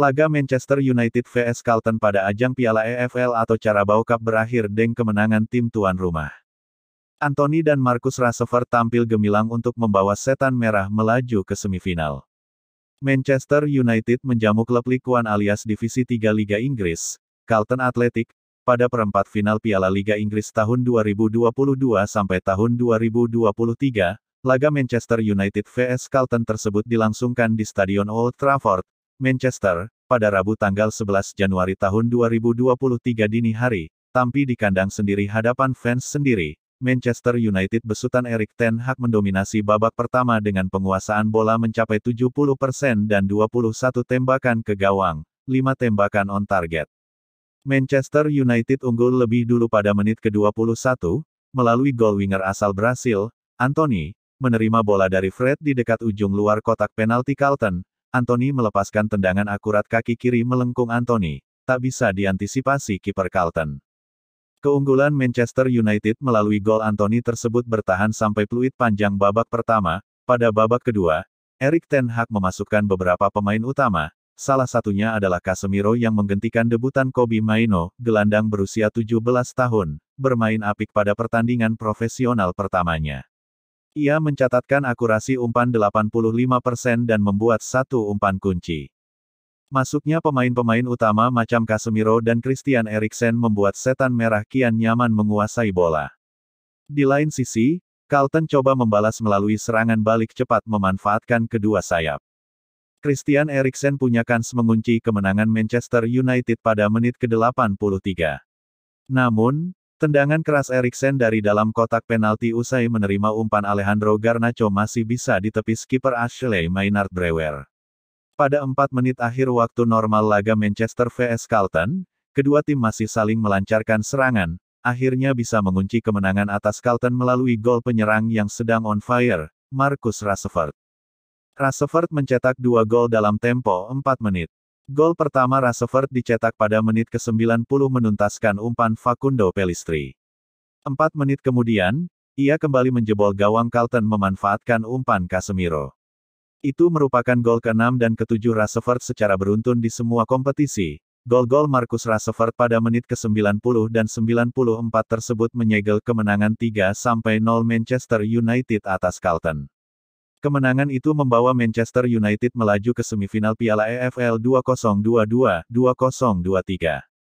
Laga Manchester United vs Carlton pada ajang Piala EFL atau Carabao Cup berakhir deng kemenangan tim tuan rumah. Anthony dan Marcus Rashford tampil gemilang untuk membawa setan merah melaju ke semifinal. Manchester United menjamu klub likuan alias Divisi 3 Liga Inggris, Carlton Athletic, pada perempat final Piala Liga Inggris tahun 2022 sampai tahun 2023, laga Manchester United vs Carlton tersebut dilangsungkan di Stadion Old Trafford, Manchester, pada Rabu tanggal 11 Januari tahun 2023 dini hari, Tampi di kandang sendiri hadapan fans sendiri, Manchester United besutan Erik Ten Hag mendominasi babak pertama dengan penguasaan bola mencapai 70% dan 21 tembakan ke gawang, 5 tembakan on target. Manchester United unggul lebih dulu pada menit ke-21, melalui gol winger asal Brasil, Anthony, menerima bola dari Fred di dekat ujung luar kotak penalti Carlton, Anthony melepaskan tendangan akurat kaki kiri melengkung Anthony, tak bisa diantisipasi kiper Carlton. Keunggulan Manchester United melalui gol Anthony tersebut bertahan sampai peluit panjang babak pertama, pada babak kedua, Erik Ten Hag memasukkan beberapa pemain utama, salah satunya adalah Casemiro yang menggantikan debutan Kobe Maino, gelandang berusia 17 tahun, bermain apik pada pertandingan profesional pertamanya. Ia mencatatkan akurasi umpan 85% dan membuat satu umpan kunci. Masuknya pemain-pemain utama macam Casemiro dan Christian Eriksen membuat setan merah kian nyaman menguasai bola. Di lain sisi, Carlton coba membalas melalui serangan balik cepat memanfaatkan kedua sayap. Christian Eriksen punya kans mengunci kemenangan Manchester United pada menit ke-83. Namun, Tendangan keras Eriksen dari dalam kotak penalti usai menerima umpan Alejandro Garnacho masih bisa ditepis kiper Ashley Maynard Brewer. Pada 4 menit akhir waktu normal laga Manchester vs Carlton, kedua tim masih saling melancarkan serangan, akhirnya bisa mengunci kemenangan atas Carlton melalui gol penyerang yang sedang on fire, Marcus Rashford. Rashford mencetak dua gol dalam tempo 4 menit. Gol pertama Rashford dicetak pada menit ke-90 menuntaskan umpan Facundo Pelistri. Empat menit kemudian, ia kembali menjebol gawang Carlton memanfaatkan umpan Casemiro. Itu merupakan gol ke-6 dan ke-7 Rashford secara beruntun di semua kompetisi. Gol-gol Marcus Rashford pada menit ke-90 dan 94 tersebut menyegel kemenangan 3-0 Manchester United atas Carlton. Kemenangan itu membawa Manchester United melaju ke semifinal Piala EFL 2022-2023.